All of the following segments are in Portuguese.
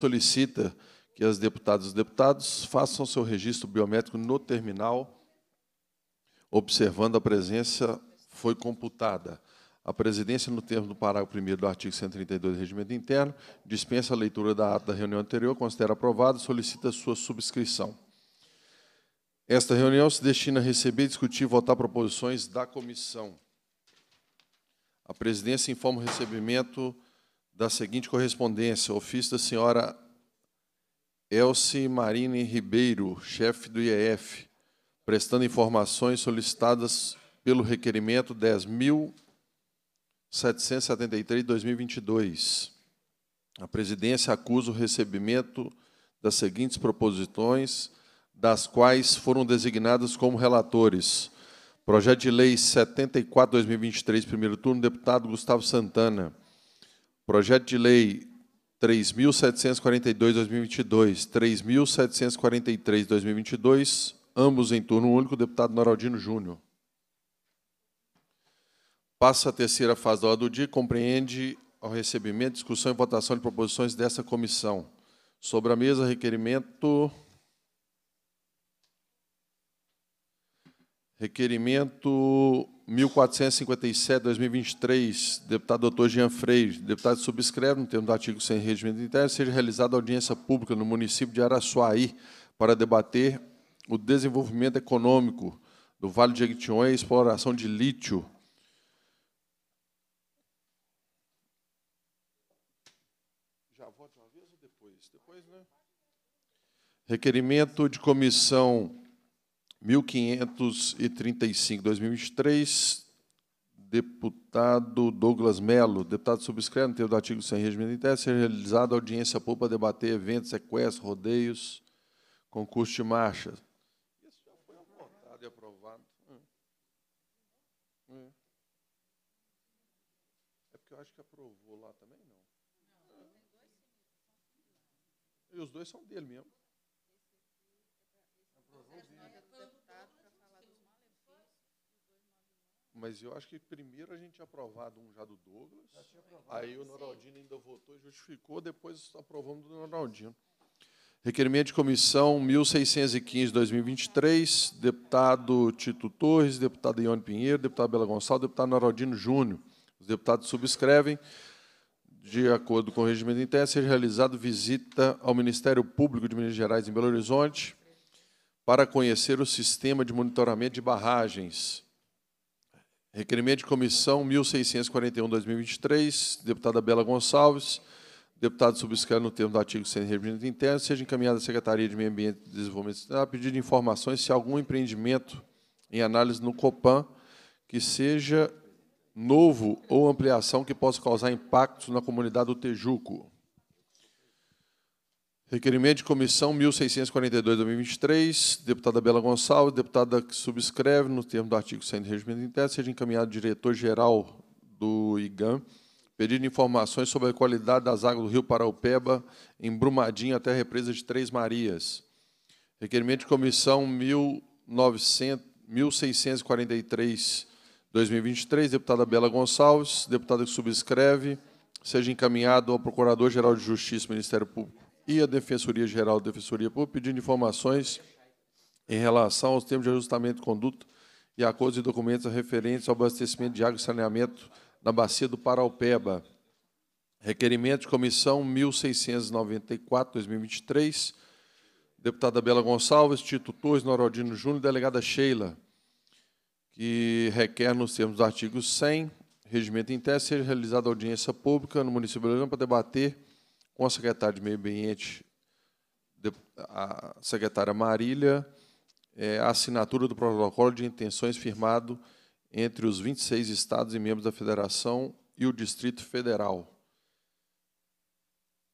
solicita que as deputadas e os deputados façam seu registro biométrico no terminal, observando a presença foi computada. A presidência, no termo do parágrafo 1 do artigo 132 do Regimento Interno, dispensa a leitura da ata da reunião anterior, considera aprovada, solicita sua subscrição. Esta reunião se destina a receber, discutir e votar proposições da comissão. A presidência informa o recebimento da seguinte correspondência: ofício da senhora Elce Marine Ribeiro, chefe do IEF, prestando informações solicitadas pelo requerimento 10.773 2022. A presidência acusa o recebimento das seguintes proposições, das quais foram designadas como relatores. Projeto de Lei 74-2023, primeiro turno, deputado Gustavo Santana. Projeto de Lei 3.742-2022, 3.743-2022, ambos em turno único, deputado Noraldino Júnior. Passa a terceira fase da hora do dia, compreende ao recebimento, discussão e votação de proposições dessa comissão. Sobre a mesa, requerimento Requerimento 1457-2023, deputado doutor Jean Freire. Deputado subscreve, no termo do artigo 100 Regimento Interno, seja realizada audiência pública no município de Araçuaí para debater o desenvolvimento econômico do Vale de Jequitinhonha e exploração de lítio. Já voto uma vez ou depois? Depois, né? Requerimento de comissão 1535, 2023, deputado Douglas Melo. Deputado subscreve, no termo do artigo 100, regimento interno, ser realizada audiência pública, para debater eventos, sequestros, rodeios, concurso de marcha. Isso já foi aprovado e aprovado. Hum. Hum. é porque eu acho que aprovou lá também, não. E os dois são dele mesmo. Mas eu acho que primeiro a gente tinha aprovado um já do Douglas. Já aí o Noraldino ainda votou e justificou, depois aprovamos do Noraldino. Requerimento de comissão 1615, 2023, deputado Tito Torres, deputado Ione Pinheiro, deputado Bela Gonçalves, deputado Noraldino Júnior. Os deputados subscrevem, de acordo com o regimento interno, seja realizado visita ao Ministério Público de Minas Gerais em Belo Horizonte, para conhecer o sistema de monitoramento de barragens. Requerimento de comissão 1641-2023, deputada Bela Gonçalves, deputado subscreve no termo do artigo 100 do Regimento Interno, seja encaminhada à Secretaria de Meio Ambiente e Desenvolvimento Sustentável pedido de informações se algum empreendimento em análise no Copan que seja novo ou ampliação que possa causar impactos na comunidade do Tejuco. Requerimento de comissão 1642-2023, deputada Bela Gonçalves, deputada que subscreve, no termo do artigo 100 do Regimento Interno, seja encaminhado ao diretor-geral do IGAM, pedindo informações sobre a qualidade das águas do rio Paraupeba, em Brumadinho, até a represa de Três Marias. Requerimento de comissão 1643-2023, deputada Bela Gonçalves, deputada que subscreve, seja encaminhado ao Procurador-Geral de Justiça, Ministério Público e a Defensoria Geral da Defensoria Pública pedindo informações em relação aos termos de ajustamento de conduta e acordos e documentos referentes ao abastecimento de água e saneamento na bacia do Paraupeba. Requerimento de comissão 1694-2023, deputada Bela Gonçalves, títulos Norodino Júnior, delegada Sheila, que requer, nos termos do artigo 100, regimento em seja realizada audiência pública no município de Leão para debater com a secretária de Meio Ambiente, a secretária Marília, é, a assinatura do protocolo de intenções firmado entre os 26 estados e membros da federação e o Distrito Federal.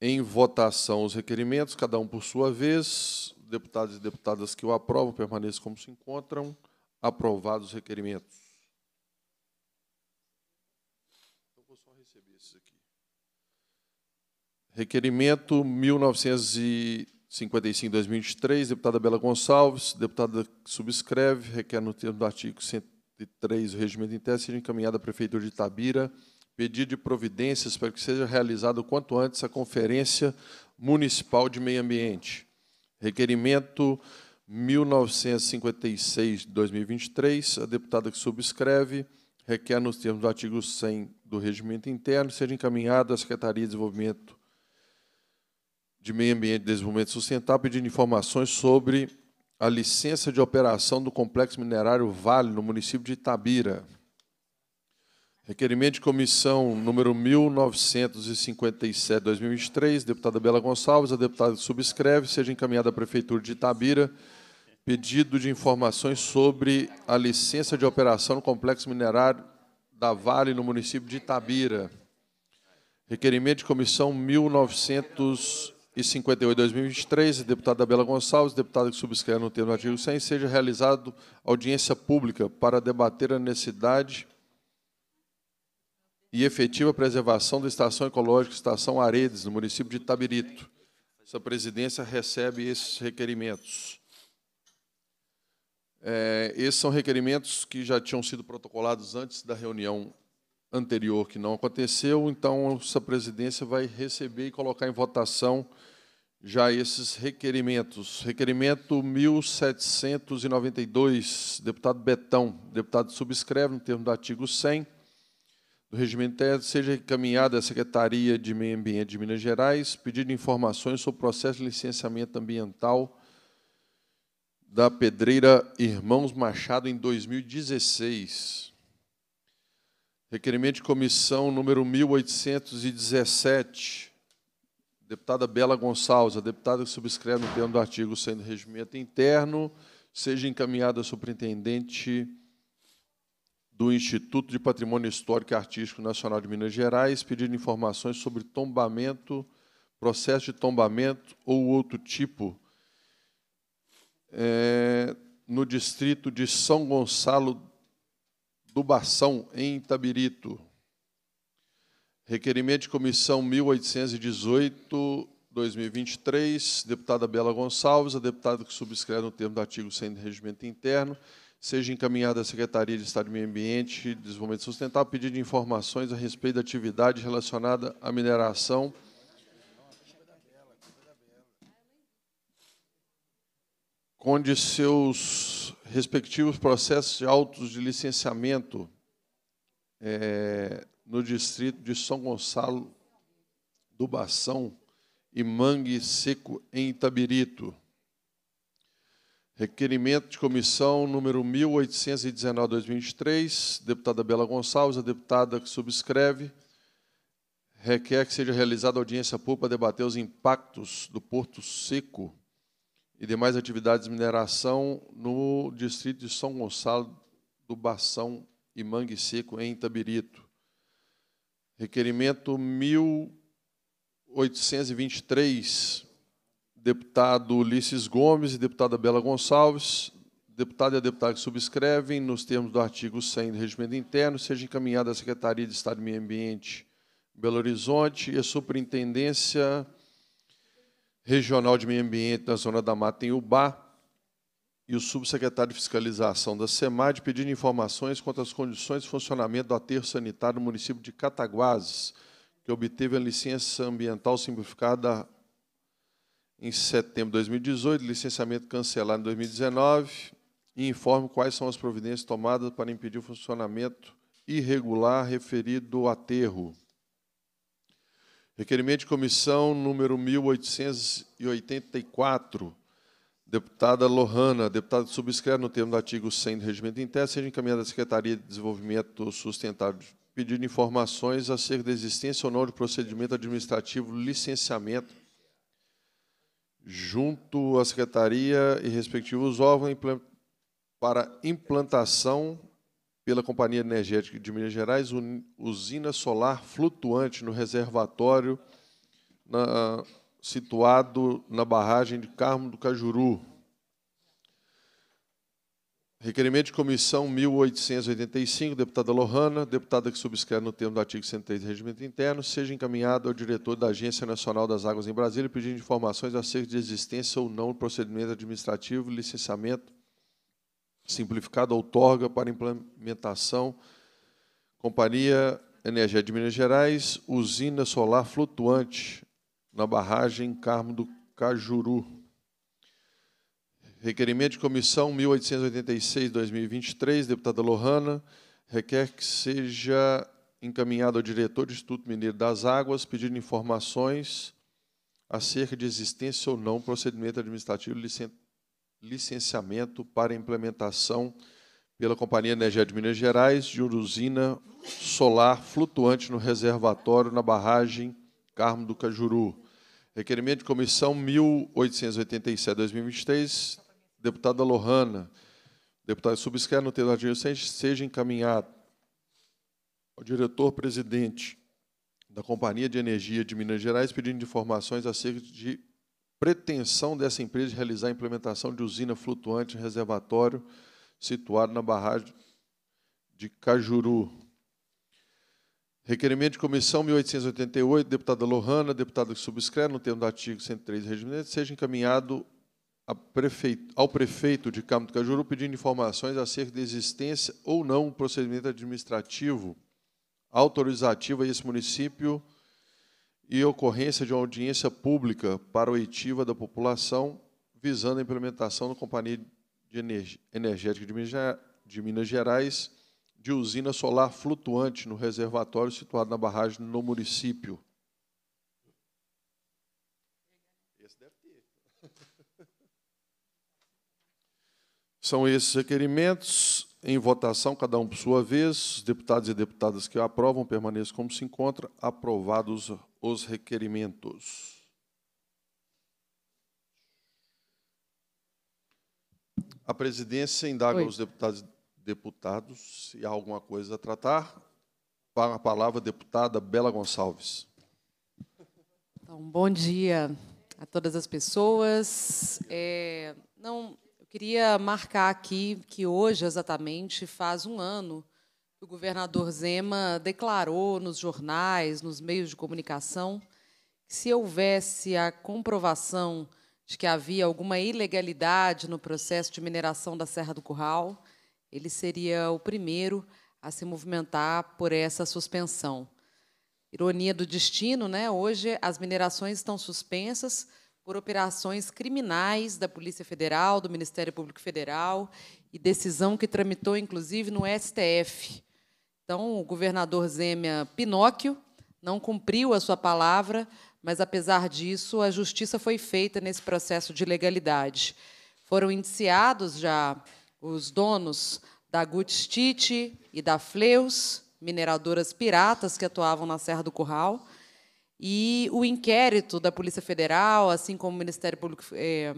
Em votação, os requerimentos, cada um por sua vez. Deputados e deputadas que o aprovam permaneçam como se encontram. Aprovados os requerimentos. Requerimento 1955-2023, deputada Bela Gonçalves, deputada que subscreve, requer no termo do artigo 103 do regimento interno, seja encaminhada à Prefeitura de Itabira, pedido de providências para que seja realizada o quanto antes a Conferência Municipal de Meio Ambiente. Requerimento 1956-2023, a deputada que subscreve, requer nos termos do artigo 100 do Regimento Interno, seja encaminhado à Secretaria de Desenvolvimento de Meio Ambiente e Desenvolvimento Sustentável pedindo informações sobre a licença de operação do Complexo Minerário Vale, no município de Itabira. Requerimento de comissão número 1957-2023, deputada Bela Gonçalves, a deputada subscreve, seja encaminhada à Prefeitura de Itabira, pedido de informações sobre a licença de operação no Complexo Minerário da Vale, no município de Itabira. Requerimento de comissão 1957 e 58 2023, deputada Bela Gonçalves, deputada que subscreve no termo do artigo 100, seja realizado audiência pública para debater a necessidade e efetiva preservação da Estação Ecológica Estação Aredes, no município de Tabirito. Essa presidência recebe esses requerimentos. É, esses são requerimentos que já tinham sido protocolados antes da reunião anterior que não aconteceu, então essa presidência vai receber e colocar em votação já esses requerimentos. Requerimento 1792, deputado Betão. Deputado subscreve, no termo do artigo 100 do Regimento Interno, seja encaminhada à Secretaria de Meio Ambiente de Minas Gerais, pedido de informações sobre o processo de licenciamento ambiental da Pedreira Irmãos Machado em 2016. Requerimento de comissão número 1817. Deputada Bela Gonçalves, a deputada que subscreve no termo do artigo 100 do regimento interno, seja encaminhada ao superintendente do Instituto de Patrimônio Histórico e Artístico Nacional de Minas Gerais, pedindo informações sobre tombamento, processo de tombamento ou outro tipo é, no distrito de São Gonçalo do em Itabirito. Requerimento de comissão 1818, 2023, deputada Bela Gonçalves, a deputada que subscreve no termo do artigo 100 do Regimento Interno, seja encaminhada à Secretaria de Estado de Meio Ambiente e Desenvolvimento Sustentável pedido de informações a respeito da atividade relacionada à mineração. Conde seus respectivos processos de autos de licenciamento é, no distrito de São Gonçalo do Bação e Mangue Seco, em Itabirito. Requerimento de comissão número 1819-2023, deputada Bela Gonçalves, a deputada que subscreve, requer que seja realizada audiência pública para debater os impactos do Porto Seco e demais atividades de mineração no distrito de São Gonçalo do Bação e Mangue Seco, em Itabirito. Requerimento 1823, deputado Ulisses Gomes e deputada Bela Gonçalves, deputado e a deputada que subscrevem, nos termos do artigo 100 do Regimento Interno, seja encaminhada à Secretaria de Estado do Meio Ambiente Belo Horizonte e à Superintendência regional de meio ambiente na Zona da Mata em Ubá e o subsecretário de fiscalização da SEMAD pedindo informações quanto às condições de funcionamento do aterro sanitário no município de Cataguases, que obteve a licença ambiental simplificada em setembro de 2018, licenciamento cancelado em 2019, e informe quais são as providências tomadas para impedir o funcionamento irregular referido ao aterro. Requerimento de comissão número 1884. Deputada Lohana, deputado subscreve no termo do artigo 100 do Regimento Interno, seja encaminhada à Secretaria de Desenvolvimento Sustentável pedindo informações acerca da existência ou não de procedimento administrativo licenciamento junto à Secretaria e respectivos órgãos para implantação pela Companhia Energética de Minas Gerais, usina solar flutuante no reservatório na, situado na barragem de Carmo do Cajuru. Requerimento de comissão 1885, deputada Lohana, deputada que subscreve no termo do artigo 103 do Regimento Interno, seja encaminhado ao diretor da Agência Nacional das Águas em Brasília pedindo informações acerca de existência ou não do procedimento administrativo, licenciamento Simplificado outorga para implementação Companhia Energia de Minas Gerais, usina solar flutuante na barragem Carmo do Cajuru. Requerimento de comissão 1886-2023, deputada Lohana, requer que seja encaminhado ao diretor do Instituto Mineiro das Águas pedindo informações acerca de existência ou não procedimento administrativo licenciado licenciamento para implementação pela Companhia Energia de Minas Gerais de usina solar flutuante no reservatório na barragem Carmo do Cajuru. Requerimento de comissão 1887-2023, deputada Lohana. Deputado subscreve no termo adjacente, seja encaminhado ao diretor-presidente da Companhia de Energia de Minas Gerais pedindo informações acerca de pretensão dessa empresa de realizar a implementação de usina flutuante em reservatório situado na barragem de Cajuru. Requerimento de comissão 1888, deputada Lohana, deputada que subscreve no termo do artigo 103 do regimento, seja encaminhado prefeito, ao prefeito de Campo do Cajuru pedindo informações acerca da existência ou não um procedimento administrativo autorizativo a esse município e ocorrência de uma audiência pública para oitiva da população visando a implementação da Companhia de Energética de Minas Gerais de usina solar flutuante no reservatório situado na barragem no município. São esses requerimentos. Em votação, cada um por sua vez. Os deputados e deputadas que aprovam permaneçam como se encontra. Aprovados os requerimentos. A presidência indaga Oi. os deputados, deputados se há alguma coisa a tratar. Para a palavra, deputada Bela Gonçalves. Então, bom dia a todas as pessoas. É, não, queria marcar aqui que hoje exatamente faz um ano que o governador Zema declarou nos jornais, nos meios de comunicação, que se houvesse a comprovação de que havia alguma ilegalidade no processo de mineração da Serra do Curral, ele seria o primeiro a se movimentar por essa suspensão. Ironia do destino, né? Hoje as minerações estão suspensas por operações criminais da Polícia Federal, do Ministério Público Federal e decisão que tramitou, inclusive, no STF. Então, o governador Zema Pinóquio não cumpriu a sua palavra, mas, apesar disso, a justiça foi feita nesse processo de legalidade. Foram indiciados já os donos da Gutstite e da Fleus, mineradoras piratas que atuavam na Serra do Curral, e o inquérito da Polícia Federal, assim como o Ministério Público, é,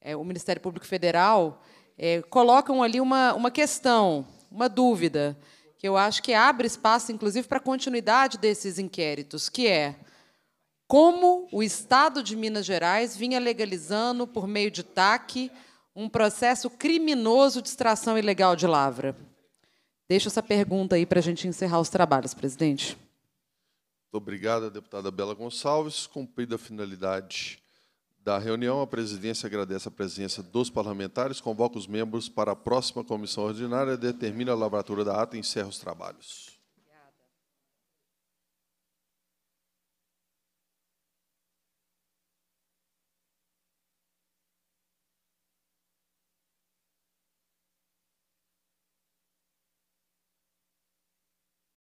é, o Ministério Público Federal, é, colocam ali uma, uma questão, uma dúvida, que eu acho que abre espaço, inclusive, para a continuidade desses inquéritos, que é como o Estado de Minas Gerais vinha legalizando, por meio de TAC, um processo criminoso de extração ilegal de lavra. Deixo essa pergunta aí para a gente encerrar os trabalhos, presidente. Muito obrigado, deputada Bela Gonçalves. Cumprida a finalidade da reunião, a presidência agradece a presença dos parlamentares, convoca os membros para a próxima comissão ordinária, determina a lavratura da ata e encerra os trabalhos.